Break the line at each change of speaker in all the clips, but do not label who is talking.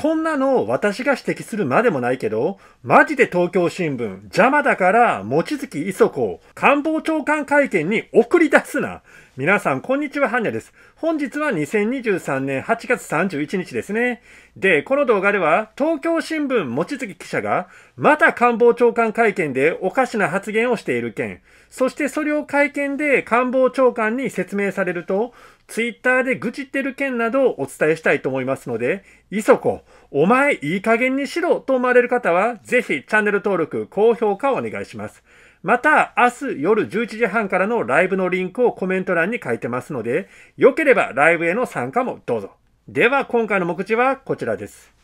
こんなの私が指摘するまでもないけど、マジで東京新聞邪魔だから、望月磯子官房長官会見に送り出すな。皆さん、こんにちは、はんにです。本日は2023年8月31日ですね。で、この動画では、東京新聞望月記者が、また官房長官会見でおかしな発言をしている件、そしてそれを会見で官房長官に説明されると、ツイッターで愚痴ってる件などをお伝えしたいと思いますので、いそこ、お前いい加減にしろと思われる方は、ぜひチャンネル登録、高評価をお願いします。また、明日夜11時半からのライブのリンクをコメント欄に書いてますので、良ければライブへの参加もどうぞ。では、今回の目次はこちらです。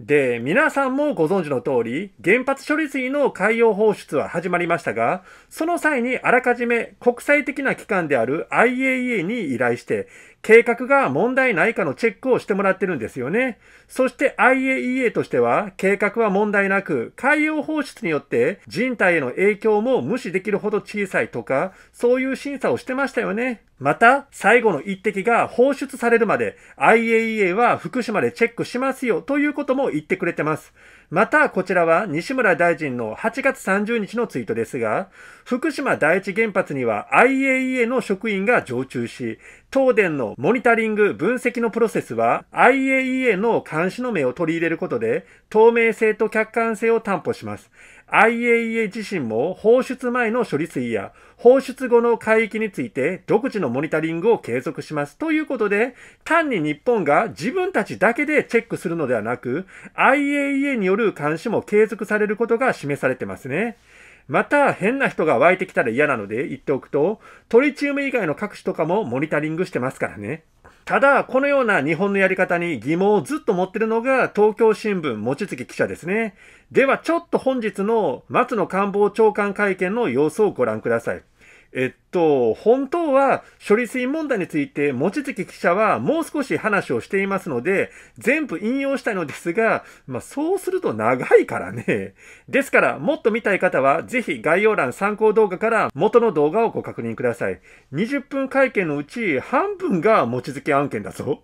で、皆さんもご存知の通り、原発処理水の海洋放出は始まりましたが、その際にあらかじめ国際的な機関である IAEA に依頼して、計画が問題ないかのチェックをしてもらってるんですよね。そして IAEA としては、計画は問題なく、海洋放出によって人体への影響も無視できるほど小さいとか、そういう審査をしてましたよね。また、最後の一滴が放出されるまで IAEA は福島でチェックしますよということも言ってくれてます。また、こちらは西村大臣の8月30日のツイートですが、福島第一原発には IAEA の職員が常駐し、東電のモニタリング分析のプロセスは IAEA の監視の目を取り入れることで、透明性と客観性を担保します。IAEA 自身も放出前の処理水や放出後の海域について独自のモニタリングを継続します。ということで、単に日本が自分たちだけでチェックするのではなく、IAEA による監視も継続されることが示されてますね。また変な人が湧いてきたら嫌なので言っておくと、トリチウム以外の各種とかもモニタリングしてますからね。ただ、このような日本のやり方に疑問をずっと持ってるのが東京新聞望月記者ですね。では、ちょっと本日の松野官房長官会見の様子をご覧ください。えっと、本当は処理水問題について、望月記者はもう少し話をしていますので、全部引用したいのですが、まあ、そうすると長いからね。ですから、もっと見たい方は、ぜひ概要欄参考動画から元の動画をご確認ください。20分会見のうち半分が望月案件だぞ。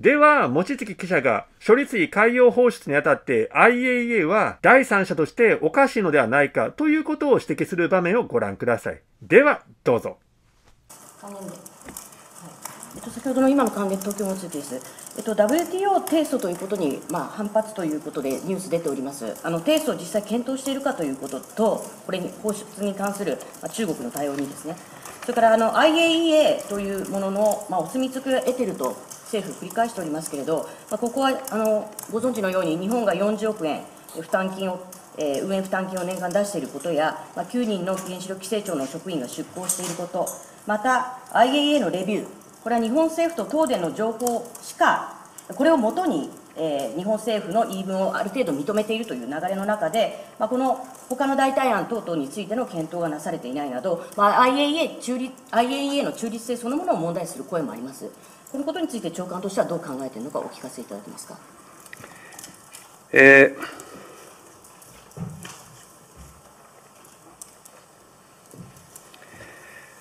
では、望月記者が処理水海洋放出にあたって IAEA は第三者としておかしいのではないかということを指摘する場面をご覧ください。では、どうぞ。
えっと、先ほどの今の関連東京についてです、えっと、WTO 提訴ということに、まあ、反発ということでニュース出ております、あの提訴を実際検討しているかということと、これに放出に関する、まあ、中国の対応にですね、それからあの IAEA というものの、まあ、お墨付きを得ていると政府繰り返しておりますけれど、まあ、ここはあのご存知のように日本が40億円負担金をえー、運営負担金を年間出していることや、まあ、9人の原子力規制庁の職員が出向していること、また IAEA のレビュー、これは日本政府と東電の情報しか、これをもとに、えー、日本政府の言い分をある程度認めているという流れの中で、まあ、この他の代替案等々についての検討がなされていないなど、まあ、IAEA, 中立 IAEA の中立性そのものを問題視する声もあります。このことについて長官としてはどう考えているのか、お聞かせいただけますか。えー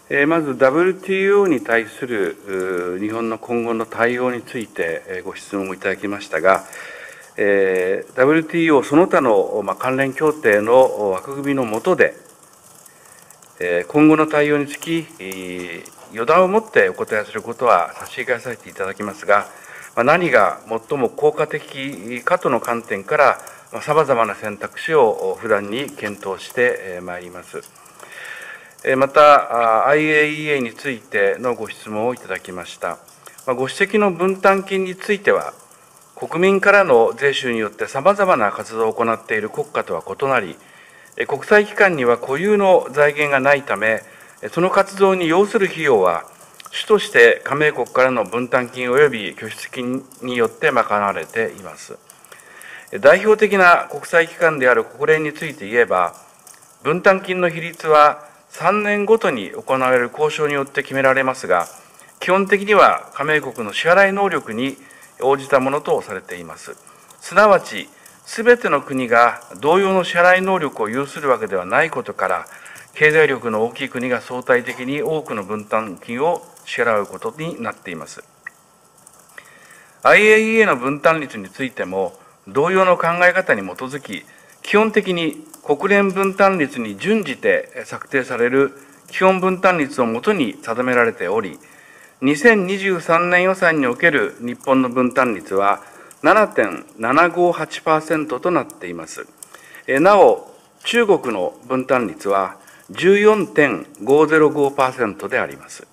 えまず WTO に対する日本の今後の対応についてご質問をいただきましたが、え WTO その他の、ま関連協定の枠組みの下で、え今後の対応につき、予断を持ってお答えすることは差し控えさせていただきますが、何が最も効果的かとの観点から、さまざまな選択肢を普段に検討してまいります。また、IAEA についてのご質問をいただきました。ご指摘の分担金については、国民からの税収によってさまざまな活動を行っている国家とは異なり、国際機関には固有の財源がないため、その活動に要する費用は、主として加盟国からの分担金及び拠出金によって賄われています。代表的な国際機関である国連について言えば、分担金の比率は3年ごとに行われる交渉によって決められますが、基本的には加盟国の支払い能力に応じたものとされています。すなわち、すべての国が同様の支払い能力を有するわけではないことから、経済力の大きい国が相対的に多くの分担金を支払うことになっています。IAEA の分担率についても、同様の考え方に基づき、基本的に国連分担率に準じて策定される基本分担率をもとに定められており、2023年予算における日本の分担率は7.758%となっています。なお、中国の分担率は14.505%であります。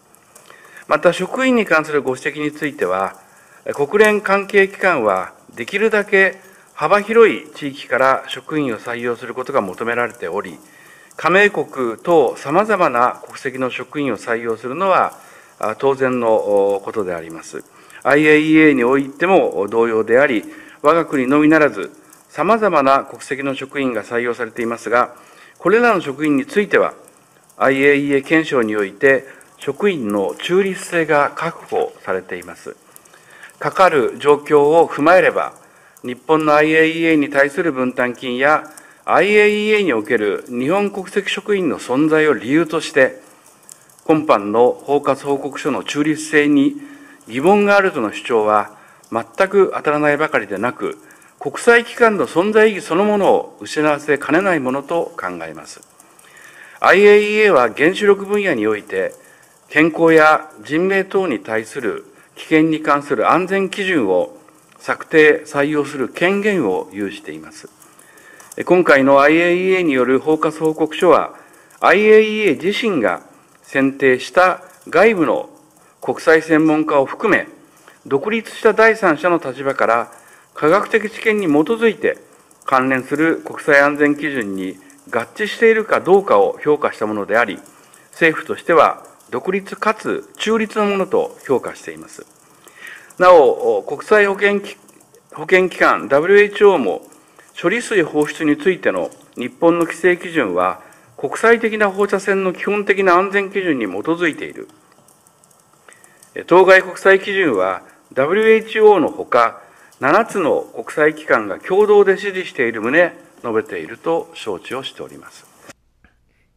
また、職員に関するご指摘については、国連関係機関は、できるだけ幅広い地域から職員を採用することが求められており、加盟国等さまざまな国籍の職員を採用するのは当然のことであります。IAEA においても同様であり、我が国のみならず、さまざまな国籍の職員が採用されていますが、これらの職員については、IAEA 検証において、職員の中立性が確保されています。かかる状況を踏まえれば、日本の IAEA に対する分担金や、IAEA における日本国籍職員の存在を理由として、今般の包括報告書の中立性に疑問があるとの主張は、全く当たらないばかりでなく、国際機関の存在意義そのものを失わせかねないものと考えます。IAEA は原子力分野において、健康や人命等に対する危険に関する安全基準を策定・採用する権限を有しています。今回の IAEA による包括報告書は、IAEA 自身が選定した外部の国際専門家を含め、独立した第三者の立場から科学的知見に基づいて関連する国際安全基準に合致しているかどうかを評価したものであり、政府としては独立かつ中立のものと評価しています。なお、国際保健保険機関 WHO も処理水放出についての日本の規制基準は国際的な放射線の基本的な安全基準に基づいている。当該国際基準は WHO のほか7つの国際機関が共同で支持している旨述べていると承知をしております。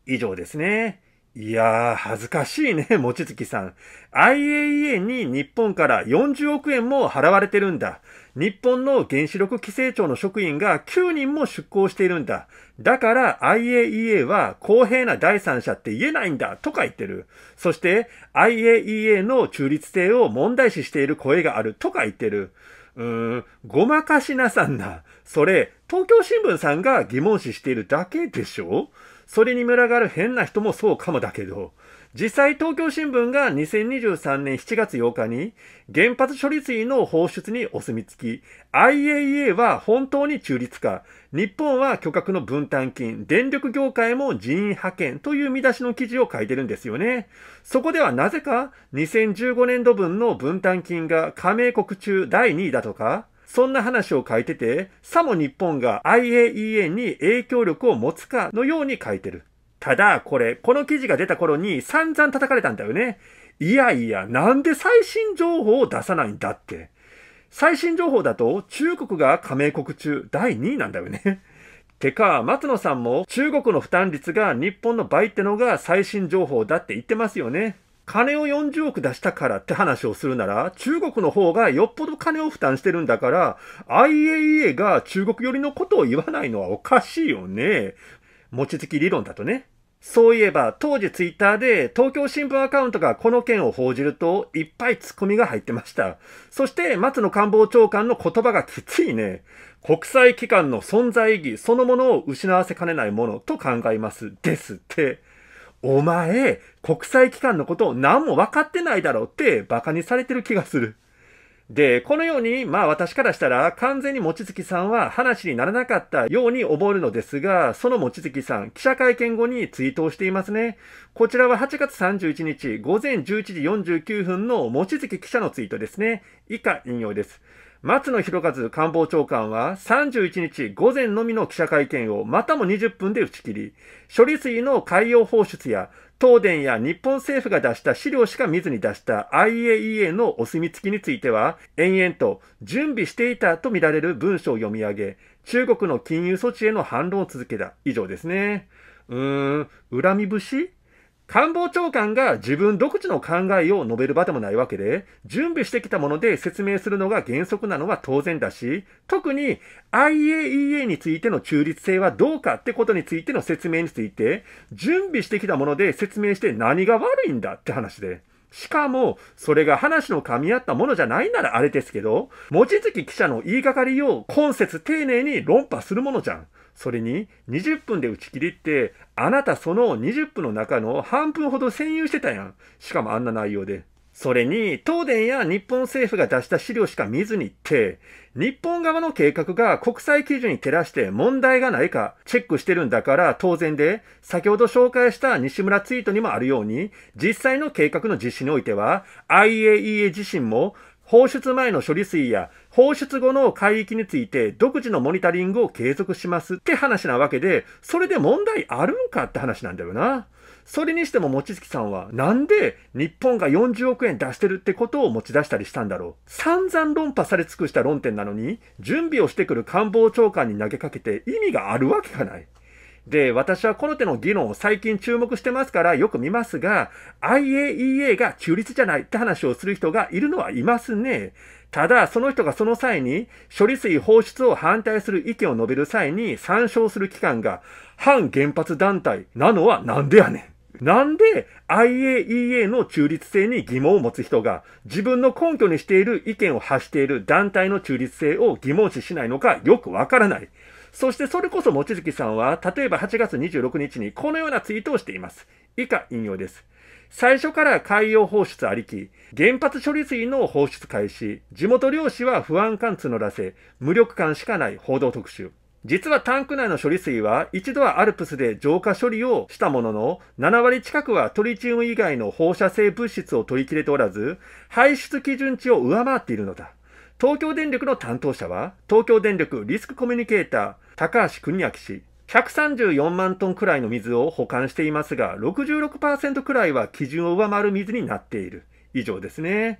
以上ですね。いやー、恥ずかしいね、もちつきさん。IAEA に日本から40億円も払われてるんだ。日本の原子力規制庁の職員が9人も出向しているんだ。だから IAEA は公平な第三者って言えないんだとか言ってる。そして IAEA の中立性を問題視している声があるとか言ってる。うーん、ごまかしなさんな。それ、東京新聞さんが疑問視しているだけでしょそれに群がる変な人もそうかもだけど、実際東京新聞が2023年7月8日に原発処理水の放出にお墨付き、IAEA は本当に中立化、日本は巨額の分担金、電力業界も人員派遣という見出しの記事を書いてるんですよね。そこではなぜか2015年度分の分担金が加盟国中第2位だとか、そんな話を書いてて、さも日本が IAEA に影響力を持つかのように書いてる。ただ、これ、この記事が出た頃に散々叩かれたんだよね。いやいや、なんで最新情報を出さないんだって。最新情報だと中国が加盟国中第2位なんだよね。てか、松野さんも中国の負担率が日本の倍ってのが最新情報だって言ってますよね。金を40億出したからって話をするなら、中国の方がよっぽど金を負担してるんだから、IAEA が中国寄りのことを言わないのはおかしいよね。望月理論だとね。そういえば、当時ツイッターで東京新聞アカウントがこの件を報じると、いっぱいツッコミが入ってました。そして、松野官房長官の言葉がきついね。国際機関の存在意義そのものを失わせかねないものと考えます。ですって。お前、国際機関のことを何も分かってないだろうって馬鹿にされてる気がする。で、このように、まあ私からしたら完全に望月さんは話にならなかったように思えるのですが、その望月さん、記者会見後にツイートをしていますね。こちらは8月31日午前11時49分の望月記者のツイートですね。以下引用です。松野博一官房長官は31日午前のみの記者会見をまたも20分で打ち切り、処理水の海洋放出や東電や日本政府が出した資料しか見ずに出した IAEA のお墨付きについては、延々と準備していたとみられる文書を読み上げ、中国の金融措置への反論を続けた。以上ですね。うーん、恨み節官房長官が自分独自の考えを述べる場でもないわけで、準備してきたもので説明するのが原則なのは当然だし、特に IAEA についての中立性はどうかってことについての説明について、準備してきたもので説明して何が悪いんだって話で。しかも、それが話の噛み合ったものじゃないならあれですけど、望月記者の言いがかりを根節丁寧に論破するものじゃん。それに、20分で打ち切りって、あなたその20分の中の半分ほど占有してたやん。しかもあんな内容で。それに、東電や日本政府が出した資料しか見ずに行って、日本側の計画が国際基準に照らして問題がないかチェックしてるんだから当然で、先ほど紹介した西村ツイートにもあるように、実際の計画の実施においては、IAEA 自身も放出前の処理水や放出後の海域について独自のモニタリングを継続しますって話なわけで、それで問題あるんかって話なんだよな。それにしても望月さんはなんで日本が40億円出してるってことを持ち出したりしたんだろう。散々論破され尽くした論点なのに、準備をしてくる官房長官に投げかけて意味があるわけがない。で、私はこの手の議論を最近注目してますからよく見ますが、IAEA が中立じゃないって話をする人がいるのはいますね。ただ、その人がその際に処理水放出を反対する意見を述べる際に参照する機関が反原発団体なのはなんでやねん。なんで IAEA の中立性に疑問を持つ人が自分の根拠にしている意見を発している団体の中立性を疑問視しないのかよくわからない。そしてそれこそ望月さんは例えば8月26日にこのようなツイートをしています。以下引用です。最初から海洋放出ありき、原発処理水の放出開始、地元漁師は不安感募らせ、無力感しかない報道特集。実はタンク内の処理水は一度はアルプスで浄化処理をしたものの、7割近くはトリチウム以外の放射性物質を取り切れておらず、排出基準値を上回っているのだ。東京電力の担当者は、東京電力リスクコミュニケーター、高橋邦明氏、134万トンくらいの水を保管していますが、66%くらいは基準を上回る水になっている。以上ですね。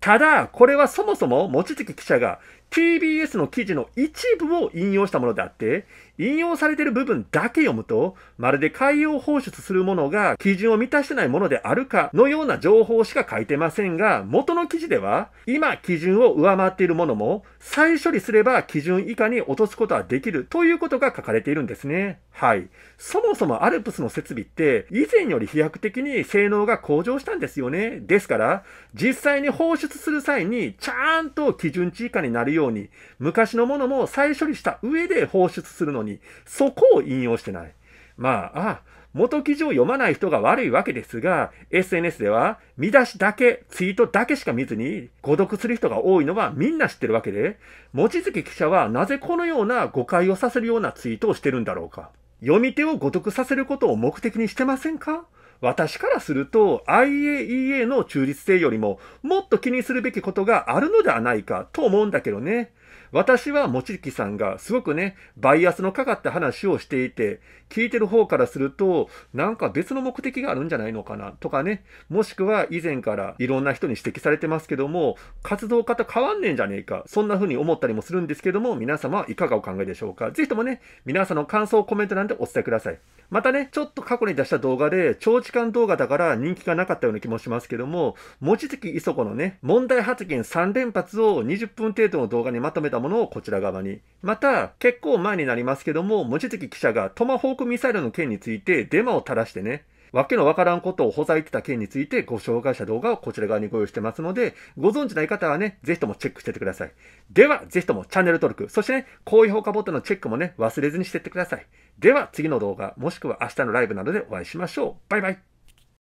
ただ、これはそもそも、望月記者が TBS の記事の一部を引用したものであって、引用されている部分だけ読むと、まるで海洋放出するものが基準を満たしてないものであるかのような情報しか書いてませんが、元の記事では、今基準を上回っているものも、再処理すれば基準以下に落とすことはできるということが書かれているんですね。はい。そもそもアルプスの設備って、以前より飛躍的に性能が向上したんですよね。ですから、実際に放出する際に、ちゃんと基準値以下になるようように、昔のものも再処理した上で放出するのに、そこを引用してない。まあ、あ、元記事を読まない人が悪いわけですが、SNS では見出しだけ、ツイートだけしか見ずに、誤読する人が多いのはみんな知ってるわけで、望月記者はなぜこのような誤解をさせるようなツイートをしてるんだろうか。読み手を誤読させることを目的にしてませんか私からすると IAEA の中立性よりももっと気にするべきことがあるのではないかと思うんだけどね。私はもちきさんがすごくね、バイアスのかかった話をしていて、聞いてる方からすると、なんか別の目的があるんじゃないのかなとかね、もしくは以前からいろんな人に指摘されてますけども、活動家と変わんねえんじゃねえか、そんな風に思ったりもするんですけども、皆様はいかがお考えでしょうか。ぜひともね、皆さんの感想、コメント欄でお伝えください。またね、ちょっと過去に出した動画で、長時間動画だから人気がなかったような気もしますけども、望月磯子のね、問題発言3連発を20分程度の動画にまとめたものをこちら側に。また、結構前になりますけども、望月記者がトマホークミサイルの件についてデマを垂らしてね、わけのわからんことをほざいてた件についてご紹介した動画をこちら側にご用意してますので、ご存知ない方はね、ぜひともチェックしてってください。では、ぜひともチャンネル登録、そしてね、高評価ボタンのチェックもね、忘れずにしてってください。では、次の動画、もしくは明日のライブなどでお会いしましょう。バイバイ。